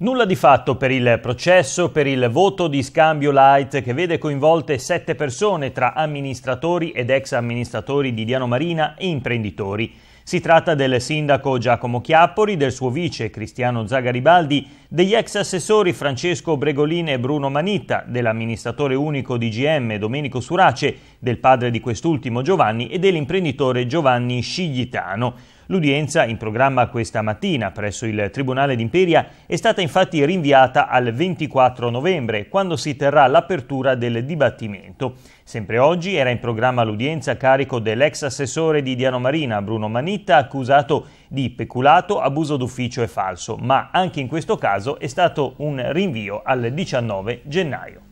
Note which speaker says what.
Speaker 1: Nulla di fatto per il processo, per il voto di scambio light che vede coinvolte sette persone tra amministratori ed ex amministratori di Diano Marina e imprenditori. Si tratta del sindaco Giacomo Chiappori, del suo vice Cristiano Zagaribaldi, degli ex assessori Francesco Bregolini e Bruno Manitta, dell'amministratore unico di GM Domenico Surace, del padre di quest'ultimo Giovanni e dell'imprenditore Giovanni Sciglitano. L'udienza, in programma questa mattina presso il Tribunale d'Imperia, è stata infatti rinviata al 24 novembre, quando si terrà l'apertura del dibattimento. Sempre oggi era in programma l'udienza a carico dell'ex assessore di Diano Marina, Bruno Manitta, partita accusato di peculato, abuso d'ufficio e falso, ma anche in questo caso è stato un rinvio al 19 gennaio.